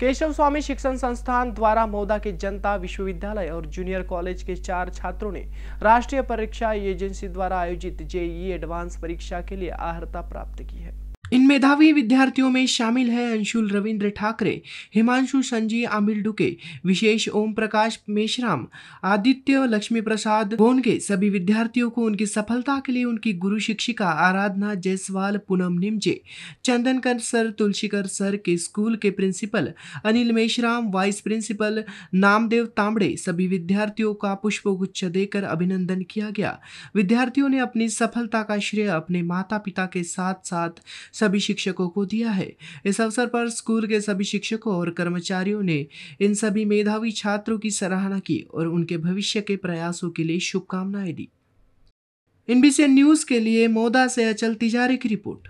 केशव स्वामी शिक्षण संस्थान द्वारा महोदा के जनता विश्वविद्यालय और जूनियर कॉलेज के चार छात्रों ने राष्ट्रीय परीक्षा एजेंसी द्वारा आयोजित जेई एडवांस परीक्षा के लिए आहर्ता प्राप्त की है इन मेधावी विद्यार्थियों में शामिल है अंशुल रविंद्र ठाकरे हिमांशु संजी आमिल डुके विशेष ओम प्रकाश मेशराम आदित्य लक्ष्मी प्रसाद के सभी विद्यार्थियों को उनकी सफलता के लिए उनकी गुरु शिक्षिका आराधना जयसवाल पूनम निमजे चंदनकर सर तुलसीकर सर के स्कूल के principal Anil Meshram vice principal Namdev Tambade सभी विद्यार्थियों का पुष्पगुच्छ देकर अभिनंदन किया गया विद्यार्थियों ने अपनी सफलता का श्रेय अपने माता पिता के साथ साथ सभी शिक्षकों को दिया है इस अवसर पर स्कूल के सभी शिक्षकों और कर्मचारियों ने इन सभी मेधावी छात्रों की सराहना की और उनके भविष्य के प्रयासों के लिए शुभकामनाएं दी एनबीसी न्यूज के लिए मोदा से अचल तिजारी की रिपोर्ट